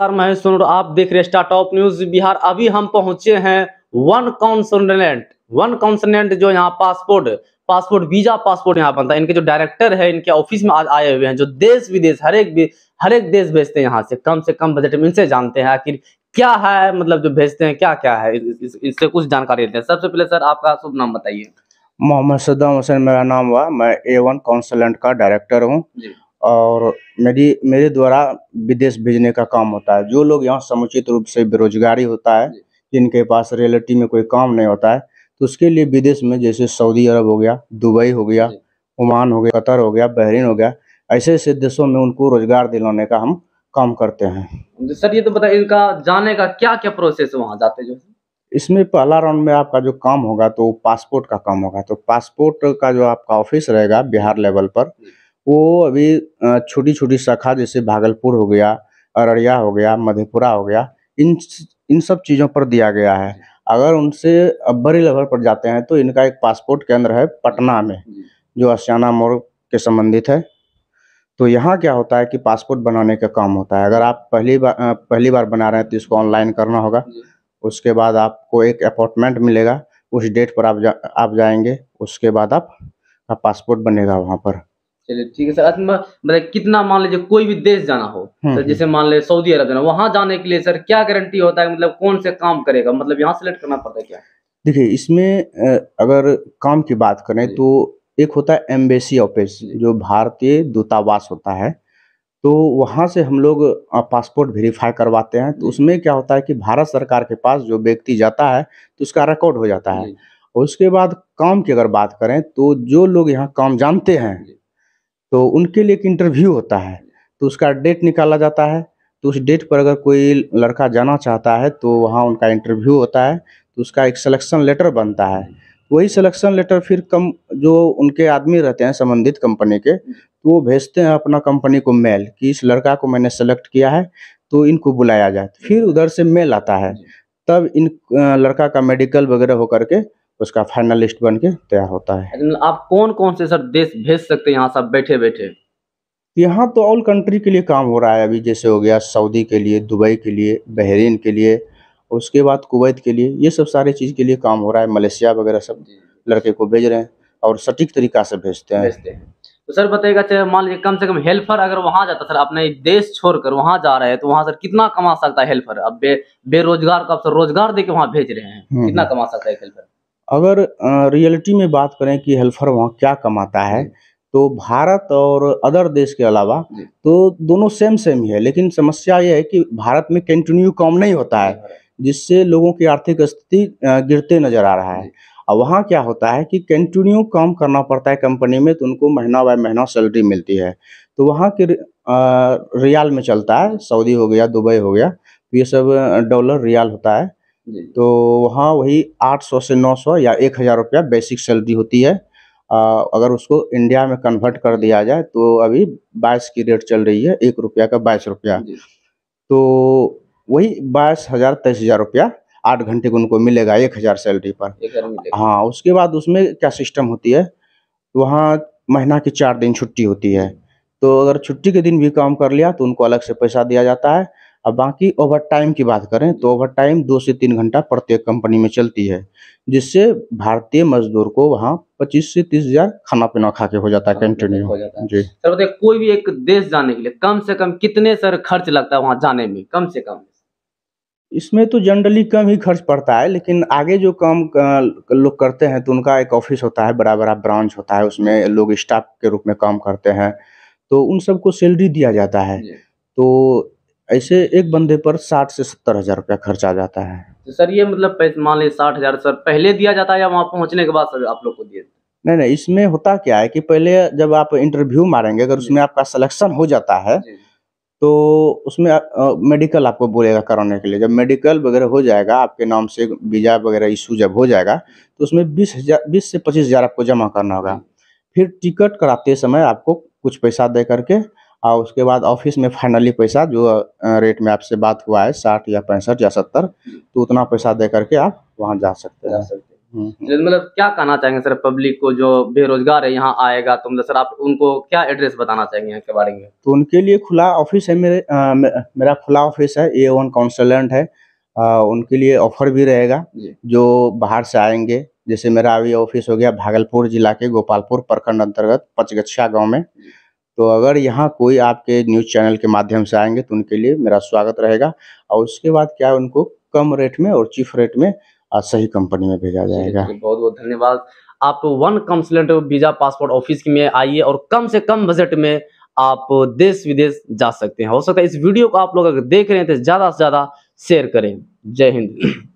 नमस्कार मैं सुन आप देख रहे स्टार टॉप न्यूज बिहार अभी हम पहुंचे हैं वन कॉन्सनेंट वन कॉन्सनेंट जो यहाँ पासपोर्ट पासपोर्ट वीजा पासपोर्ट यहाँ बनता है इनके जो डायरेक्टर है इनके ऑफिस में आज आए हुए हैं जो देश विदेश हर एक हर एक देश भेजते हैं यहाँ से कम से कम बजट में इनसे जानते हैं आखिर क्या है मतलब जो भेजते हैं क्या क्या है इससे कुछ जानकारी देते हैं सबसे पहले सर आपका शुभ नाम बताइए मोहम्मद सद्दाम हुसैन मेरा नाम हुआ मैं ए वन का डायरेक्टर हूँ और मेरी मेरे द्वारा विदेश भेजने का काम होता है जो लोग यहाँ समुचित रूप से बेरोजगारी होता है जिनके पास रियलिटी में कोई काम नहीं होता है तो उसके लिए विदेश में जैसे सऊदी अरब हो गया दुबई हो गया ओमान हो गया कतर हो गया बहरीन हो गया ऐसे ऐसे देशों में उनको रोजगार दिलाने का हम काम करते हैं सर ये तो बता इनका जाने का क्या क्या प्रोसेस वहाँ जाते जो इसमें पहला राउंड में आपका जो काम होगा तो पासपोर्ट का काम होगा तो पासपोर्ट का जो आपका ऑफिस रहेगा बिहार लेवल पर वो अभी छोटी छोटी शाखा जैसे भागलपुर हो गया अररिया हो गया मधेपुरा हो गया इन इन सब चीज़ों पर दिया गया है अगर उनसे बड़ी लेवल पर जाते हैं तो इनका एक पासपोर्ट केंद्र है पटना में जो अशियाना मोड़ के संबंधित है तो यहाँ क्या होता है कि पासपोर्ट बनाने का काम होता है अगर आप पहली बार पहली बार बना रहे हैं तो इसको ऑनलाइन करना होगा उसके बाद आपको एक अपॉइंटमेंट मिलेगा उस डेट पर आप जा, आप जाएंगे उसके बाद आप का पासपोर्ट बनेगा वहाँ पर चलिए ठीक है सर मतलब कितना मान लीजिए कोई भी देश जाना हो हम्म, सर हम्म। जैसे मान लीजिए सऊदी अरब जाना वहां जाने के लिए सर क्या गारंटी होता है मतलब कौन से काम करेगा मतलब यहाँ सेलेक्ट करना पड़ता है क्या देखिए इसमें अगर काम की बात करें तो एक होता है एम्बेसी ऑफिस जो भारतीय दूतावास होता है तो वहाँ से हम लोग पासपोर्ट वेरीफाई करवाते हैं तो उसमें क्या होता है कि भारत सरकार के पास जो व्यक्ति जाता है तो उसका रिकॉर्ड हो जाता है और उसके बाद काम की अगर बात करें तो जो लोग यहाँ काम जानते हैं तो उनके लिए एक इंटरव्यू होता है तो उसका डेट निकाला जाता है तो उस डेट पर अगर कोई लड़का जाना चाहता है तो वहाँ उनका इंटरव्यू होता है तो उसका एक सिलेक्शन लेटर बनता है वही सिलेक्शन लेटर फिर कम जो उनके आदमी रहते हैं संबंधित कंपनी के तो वो भेजते हैं अपना कंपनी को मेल कि इस लड़का को मैंने सेलेक्ट किया है तो इनको बुलाया जाए फिर उधर से मेल आता है तब इन लड़का का मेडिकल वगैरह होकर के उसका फाइनल लिस्ट बन के तैयार होता है आप कौन कौन से सर देश भेज सकते हैं यहाँ सब बैठे बैठे यहाँ तो ऑल कंट्री के लिए काम हो रहा है अभी जैसे हो गया सऊदी के लिए दुबई के लिए बहरीन के लिए उसके बाद कुवैत के लिए ये सब सारे चीज़ के लिए काम हो रहा है मलेशिया वगैरह सब लड़के को भेज रहे हैं और सटीक तरीका से भेजते हैं भेजते हैं तो सर बताइएगा चाहे मान लीजिए कम से कम हेल्पर अगर वहाँ जाता सर अपने देश छोड़कर वहाँ जा रहे हैं तो वहाँ सर कितना कमा सकता है हेल्पर अब बे, बेरोजगार को आप सर रोजगार दे के वहाँ भेज रहे हैं हम्म, कितना हम्म। कमा सकता है हेल्पर अगर रियलिटी में बात करें कि हेल्फर वहाँ क्या कमाता है तो भारत और अदर देश के अलावा तो दोनों सेम सेम ही है लेकिन समस्या ये है कि भारत में कंटिन्यू काम नहीं होता है जिससे लोगों की आर्थिक स्थिति गिरते नजर आ रहा है और वहाँ क्या होता है कि कंटिन्यू काम करना पड़ता है कंपनी में तो उनको महीना बाय महीना सैलरी मिलती है तो वहाँ के रियाल में चलता है सऊदी हो गया दुबई हो गया तो ये सब डॉलर रियाल होता है तो वहाँ वही 800 से 900 या एक हज़ार रुपया बेसिक सैलरी होती है आ, अगर उसको इंडिया में कन्वर्ट कर दिया जाए तो अभी बाईस की रेट चल रही है एक रुपया का बाईस रुपया तो वही बाईस हज़ार तेईस हज़ार रुपया आठ घंटे को उनको मिलेगा एक हज़ार सैलरी पर हाँ उसके बाद उसमें क्या सिस्टम होती है तो वहाँ महीना की चार दिन छुट्टी होती है तो अगर छुट्टी के दिन भी काम कर लिया तो उनको अलग से पैसा दिया जाता है अब बाकी ओवर टाइम की बात करें तो ओवर टाइम दो से तीन घंटा प्रत्येक कंपनी में चलती है जिससे भारतीय मजदूर को वहाँ पच्चीस से तीस हजार खाना पीना खा के हो जाता है कंटिन्यू हो जाता है जी सर बताइए कोई भी एक देश जाने के लिए कम से कम कितने सर खर्च लगता है वहाँ जाने में कम से कम इसमें तो जनरली कम ही खर्च पड़ता है लेकिन आगे जो काम लोग करते हैं तो उनका एक ऑफिस होता है बड़ा बड़ा ब्रांच होता है उसमें लोग स्टाफ के रूप में काम करते हैं तो उन सबको सैलरी दिया जाता है तो ऐसे एक बंदे पर साठ से सत्तर हजार रुपया खर्च आ जाता है तो सर ये मतलब मान लीजिए साठ हजार सर पहले दिया जाता है या वहाँ पहुँचने के बाद सर आप लोग को दिए नहीं नहीं इसमें होता क्या है कि पहले जब आप इंटरव्यू मारेंगे अगर उसमें आपका सिलेक्शन हो जाता है तो उसमें आ, आ, मेडिकल आपको बोलेगा कराने के लिए जब मेडिकल वगैरह हो जाएगा आपके नाम से वीज़ा वगैरह इशू जब हो जाएगा तो उसमें बीस हजार बीस से पच्चीस हज़ार आपको जमा करना होगा फिर टिकट कराते समय आपको कुछ पैसा दे करके और उसके बाद ऑफिस में फाइनली पैसा जो रेट में आपसे बात हुआ है साठ या पैंसठ या सत्तर तो उतना पैसा दे करके आप वहाँ जा सकते हैं हम्म, हम्म। मतलब क्या कहना चाहेंगे सर पब्लिक को जो बेरोजगार है यहाँ आएगा तो मतलब सर आप उनको क्या एड्रेस बताना चाहेंगे यहाँ के बारे में तो उनके लिए खुला ऑफिस है मेरे आ, मेरा खुला ऑफिस है ए वन काउंसलेंट है आ, उनके लिए ऑफर भी रहेगा जो बाहर से आएंगे जैसे मेरा अभी ऑफिस हो गया भागलपुर जिला के गोपालपुर प्रखंड अंतर्गत पचगछिया गाँव में तो अगर यहाँ कोई आपके न्यूज़ चैनल के माध्यम से आएंगे तो उनके लिए मेरा स्वागत रहेगा और उसके बाद क्या है उनको कम रेट में और चीफ रेट में सही कंपनी में भेजा जाएगा बहुत बहुत धन्यवाद आप one consultant visa passport office में आइए और कम से कम बजट में आप देश विदेश जा सकते हैं हो सकता है इस वीडियो को आप लोग अगर देख रहे हैं तो ज़्यादा से ज़्यादा शेयर करें जय हिंद